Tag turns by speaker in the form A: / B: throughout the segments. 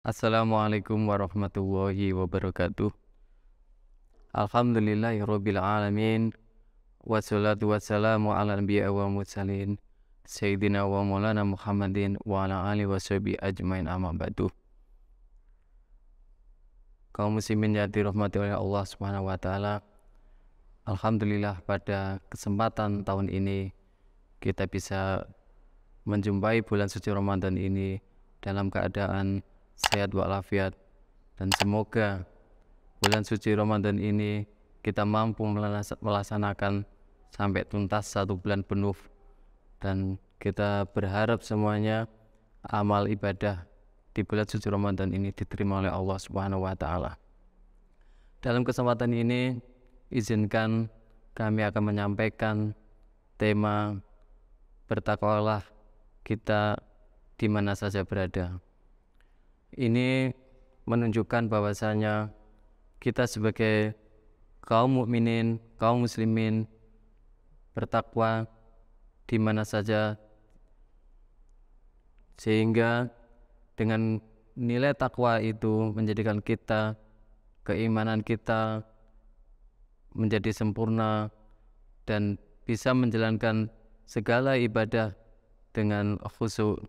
A: Assalamualaikum warahmatullahi wabarakatuh Alhamdulillahirrabbilalamin Wassalatu wassalamu ala anbiya wa mursalin Sayyidina wa maulana Muhammadin wa ala alihi wa sahbihi ajmain amabadu. Kau Kaum muslimin yang dirahmati oleh Allah Subhanahu wa taala Alhamdulillah pada kesempatan tahun ini kita bisa menjumpai bulan suci Ramadan ini dalam keadaan sehat walafiat dan semoga bulan suci Ramadan ini kita mampu melaksanakan sampai tuntas satu bulan penuh dan kita berharap semuanya amal ibadah di bulan suci Ramadan ini diterima oleh Allah Subhanahu wa taala. Dalam kesempatan ini izinkan kami akan menyampaikan tema bertakwalah kita di mana saja berada ini menunjukkan bahwasanya kita sebagai kaum mukminin, kaum muslimin bertakwa di mana saja sehingga dengan nilai takwa itu menjadikan kita keimanan kita menjadi sempurna dan bisa menjalankan segala ibadah dengan khusyuk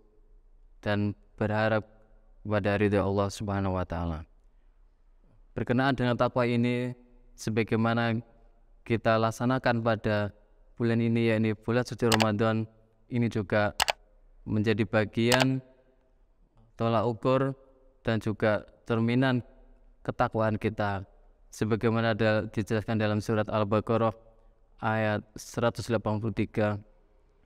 A: dan berharap kepada ridha Allah Subhanahu wa taala. Berkenaan dengan takwa ini sebagaimana kita laksanakan pada bulan ini yakni bulan suci Ramadan ini juga menjadi bagian tolak ukur dan juga terminan ketakwaan kita sebagaimana ada dijelaskan dalam surat Al-Baqarah ayat 183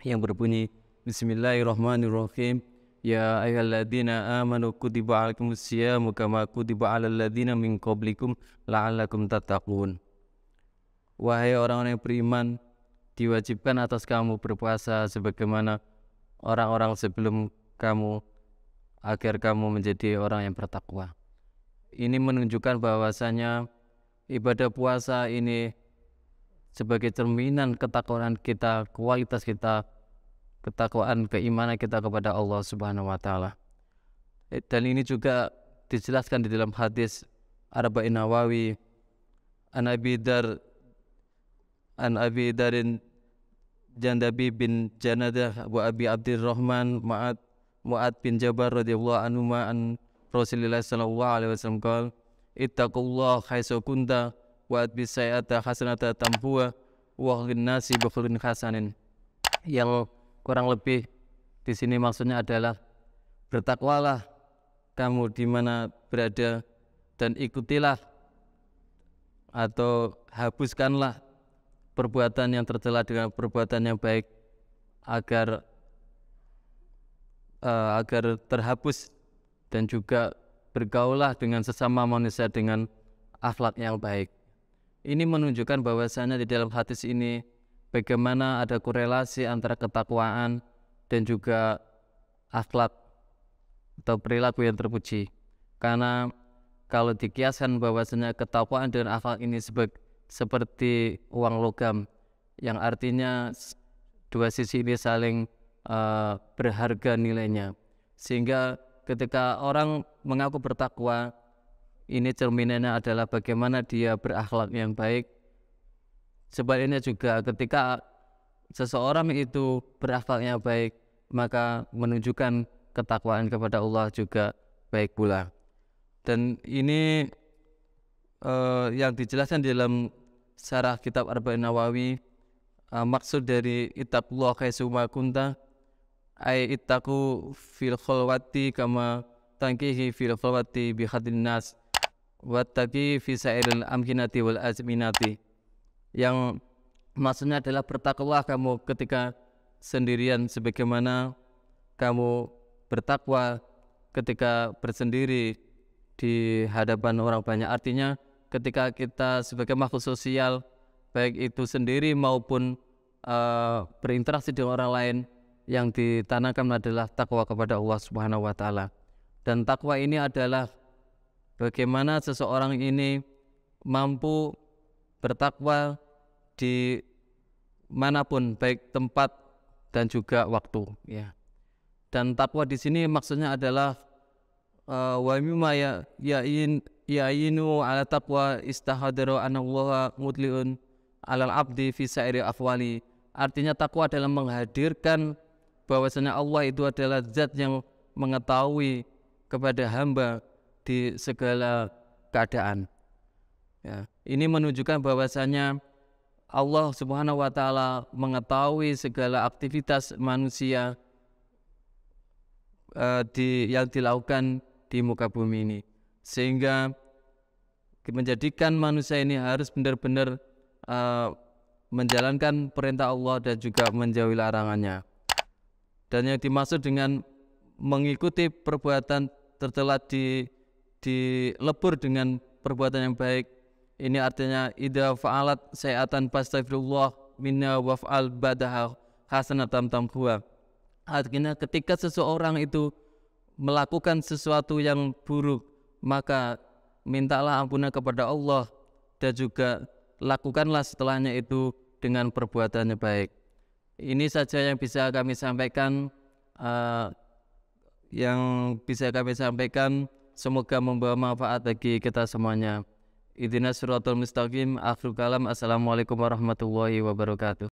A: yang berbunyi Bismillahirrahmanirrahim يا أيها الذين آمنوا كتب عليكم الصيام كما كتب على الذين من قبلكم لعلكم تتقون Wahai orang-orang yang beriman, diwajibkan atas kamu berpuasa sebagaimana orang-orang sebelum kamu agar kamu menjadi orang yang bertakwa. Ini menunjukkan bahwasanya ibadah puasa ini sebagai cerminan ketakwaan kita, kualitas kita ketakwaan keimanan kita kepada Allah Subhanahu wa taala. Eh, dan ini juga dijelaskan di dalam hadis Arba'in Nawawi An Abi Dar An Abi Darin Jandabi bin Janadah wa Abi Abdurrahman maat Mu'ad bin Jabar radhiyallahu anhu an Rasulullah sallallahu alaihi wasallam qol ittaqullah haitsu kunta wa at sayata hasanata tamhuwa wa ghin nasi bi khulun hasanin yang kurang lebih di sini maksudnya adalah bertakwalah kamu di mana berada dan ikutilah atau habiskanlah perbuatan yang tercela dengan perbuatan yang baik agar uh, agar terhapus dan juga bergaulah dengan sesama manusia dengan akhlak yang baik. Ini menunjukkan bahwasanya di dalam hadis ini bagaimana ada korelasi antara ketakwaan dan juga akhlak atau perilaku yang terpuji. Karena kalau dikiaskan bahwasanya ketakwaan dan akhlak ini sebagai seperti uang logam yang artinya dua sisi ini saling uh, berharga nilainya sehingga ketika orang mengaku bertakwa ini cerminannya adalah bagaimana dia berakhlak yang baik Sebaliknya juga ketika seseorang itu berakhlaknya baik, maka menunjukkan ketakwaan kepada Allah juga baik pula. Dan ini uh, yang dijelaskan dalam syarah kitab Arba'in Nawawi uh, maksud dari ittaqullah kaisuma kunta ay itaku fil khulwati kama tangkihi fil khulwati bi khadrin nas wattaqi fi sa'iril amkinati wal azminati yang maksudnya adalah bertakwa kamu ketika sendirian sebagaimana kamu bertakwa ketika bersendiri di hadapan orang banyak artinya ketika kita sebagai makhluk sosial baik itu sendiri maupun uh, berinteraksi dengan orang lain yang ditanamkan adalah takwa kepada Allah Subhanahu wa taala. Dan takwa ini adalah bagaimana seseorang ini mampu bertakwa di manapun baik tempat dan juga waktu ya. Dan takwa di sini maksudnya adalah eh, wa mimma ya'in ya ya'inu ala taqwa istahadara anallaha mudliun alal abdi fi sa'iri afwali. Artinya takwa adalah menghadirkan bahwasanya Allah itu adalah zat yang mengetahui kepada hamba di segala keadaan. Ya, ini menunjukkan bahwasanya Allah Subhanahu wa taala mengetahui segala aktivitas manusia uh, di yang dilakukan di muka bumi ini sehingga menjadikan manusia ini harus benar-benar uh, menjalankan perintah Allah dan juga menjauhi larangannya dan yang dimaksud dengan mengikuti perbuatan tercela di dilebur dengan perbuatan yang baik ini artinya ida fa'alat sayatan pastafirullah minna waf'al badaha hasanatan tamkuha. Artinya ketika seseorang itu melakukan sesuatu yang buruk, maka mintalah ampunan kepada Allah dan juga lakukanlah setelahnya itu dengan perbuatannya baik. Ini saja yang bisa kami sampaikan eh, yang bisa kami sampaikan semoga membawa manfaat bagi kita semuanya. Idina suratul mustaqim. Akhir kalam. Assalamualaikum warahmatullahi wabarakatuh.